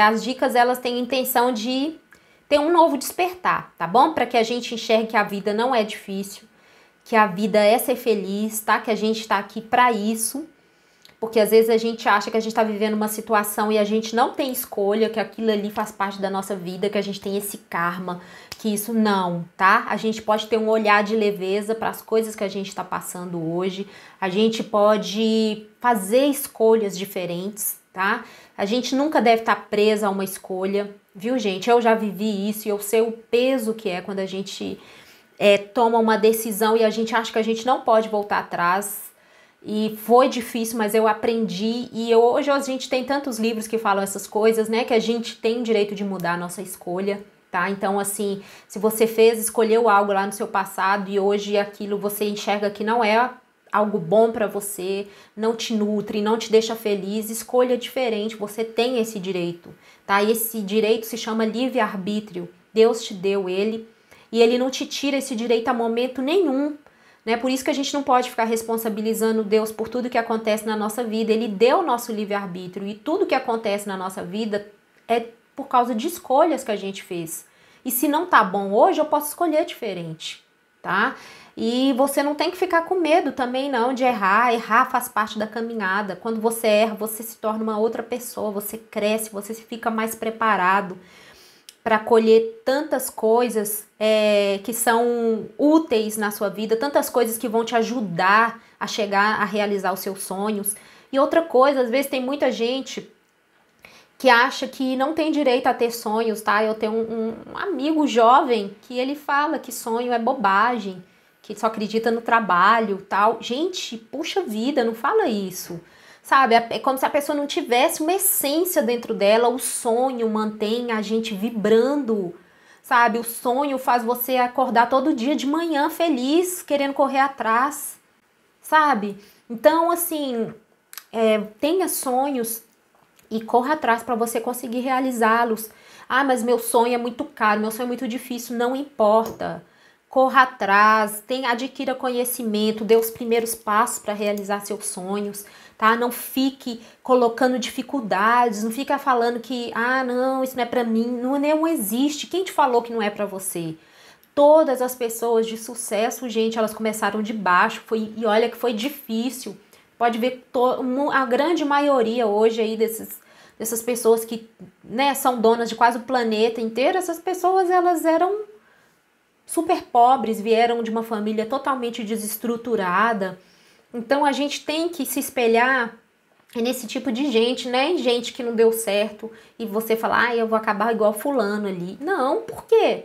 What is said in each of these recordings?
As dicas elas têm a intenção de ter um novo despertar, tá bom? Para que a gente enxergue que a vida não é difícil, que a vida é ser feliz, tá? Que a gente está aqui para isso. Porque às vezes a gente acha que a gente está vivendo uma situação e a gente não tem escolha, que aquilo ali faz parte da nossa vida, que a gente tem esse karma, que isso não, tá? A gente pode ter um olhar de leveza para as coisas que a gente está passando hoje, a gente pode fazer escolhas diferentes, tá? A gente nunca deve estar tá presa a uma escolha, viu, gente? Eu já vivi isso e eu sei o peso que é quando a gente é, toma uma decisão e a gente acha que a gente não pode voltar atrás. E foi difícil, mas eu aprendi. E eu, hoje a gente tem tantos livros que falam essas coisas, né? Que a gente tem direito de mudar a nossa escolha, tá? Então, assim, se você fez, escolheu algo lá no seu passado e hoje aquilo você enxerga que não é algo bom para você, não te nutre, não te deixa feliz, escolha diferente, você tem esse direito, tá? Esse direito se chama livre-arbítrio. Deus te deu ele e ele não te tira esse direito a momento nenhum. Né? Por isso que a gente não pode ficar responsabilizando Deus por tudo que acontece na nossa vida. Ele deu o nosso livre-arbítrio e tudo que acontece na nossa vida é por causa de escolhas que a gente fez. E se não tá bom hoje, eu posso escolher diferente tá? E você não tem que ficar com medo também não de errar. Errar faz parte da caminhada. Quando você erra, você se torna uma outra pessoa, você cresce, você fica mais preparado para colher tantas coisas é, que são úteis na sua vida, tantas coisas que vão te ajudar a chegar a realizar os seus sonhos. E outra coisa, às vezes tem muita gente que acha que não tem direito a ter sonhos, tá? Eu tenho um, um, amigo jovem que ele fala que sonho é bobagem, que só acredita no trabalho, tal. Gente, puxa vida, não fala isso. Sabe, é, é como se a pessoa não tivesse uma essência dentro dela, o sonho mantém a gente vibrando, sabe? O sonho faz você acordar todo dia de manhã feliz, querendo correr atrás, sabe? Então, assim, é, tenha sonhos, e corra atrás para você conseguir realizá-los. Ah, mas meu sonho é muito caro, meu sonho é muito difícil, não importa. Corra atrás, tenha, adquira conhecimento, dê os primeiros passos para realizar seus sonhos, tá? Não fique colocando dificuldades, não fica falando que, ah, não, isso não é para mim, não, não existe. Quem te falou que não é para você? Todas as pessoas de sucesso, gente, elas começaram de baixo, foi, e olha que foi difícil Pode ver a grande maioria hoje aí desses, dessas pessoas que né, são donas de quase o planeta inteiro, essas pessoas elas eram super pobres, vieram de uma família totalmente desestruturada. Então a gente tem que se espelhar nesse tipo de gente, né? Gente que não deu certo e você falar, ah, eu vou acabar igual fulano ali. Não, por quê?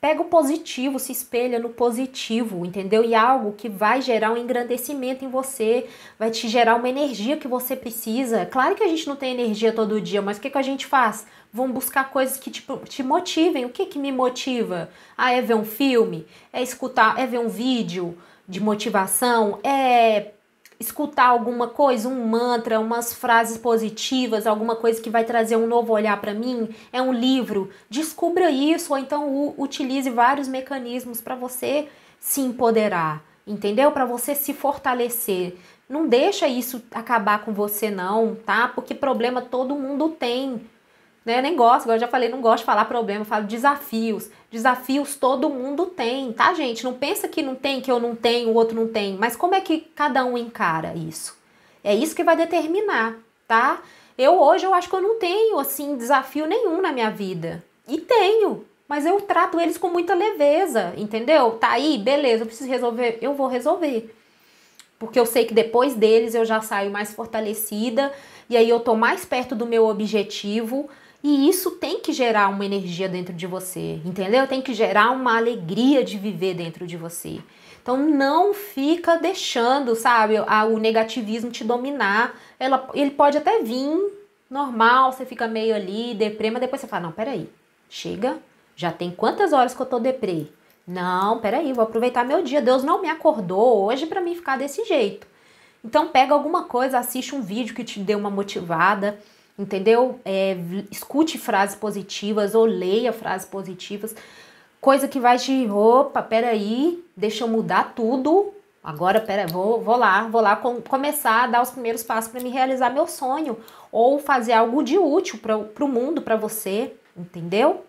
Pega o positivo, se espelha no positivo, entendeu? E é algo que vai gerar um engrandecimento em você, vai te gerar uma energia que você precisa. Claro que a gente não tem energia todo dia, mas o que, que a gente faz? Vão buscar coisas que tipo, te motivem. O que, que me motiva? Ah, é ver um filme? É escutar? É ver um vídeo de motivação? É escutar alguma coisa, um mantra, umas frases positivas, alguma coisa que vai trazer um novo olhar para mim, é um livro. Descubra isso ou então utilize vários mecanismos para você se empoderar, entendeu? Para você se fortalecer. Não deixa isso acabar com você não, tá? Porque problema todo mundo tem né? Nem gosto, igual eu já falei, não gosto de falar problema, eu falo desafios. Desafios todo mundo tem, tá, gente? Não pensa que não tem, que eu não tenho, o outro não tem. Mas como é que cada um encara isso? É isso que vai determinar, tá? Eu hoje eu acho que eu não tenho assim desafio nenhum na minha vida. E tenho, mas eu trato eles com muita leveza, entendeu? Tá aí, beleza, eu preciso resolver, eu vou resolver. Porque eu sei que depois deles eu já saio mais fortalecida e aí eu tô mais perto do meu objetivo e isso tem que gerar uma energia dentro de você, entendeu? Tem que gerar uma alegria de viver dentro de você. Então não fica deixando, sabe, o negativismo te dominar. Ela, ele pode até vir normal, você fica meio ali, deprê, mas depois você fala, não, peraí, chega, já tem quantas horas que eu tô deprê? Não, peraí, vou aproveitar meu dia, Deus não me acordou hoje para mim ficar desse jeito. Então pega alguma coisa, assiste um vídeo que te dê uma motivada, entendeu? É, escute frases positivas ou leia frases positivas. Coisa que vai te, opa, peraí, deixa eu mudar tudo. Agora, pera, vou, vou lá, vou lá com, começar a dar os primeiros passos para me realizar meu sonho ou fazer algo de útil para o mundo, para você, entendeu?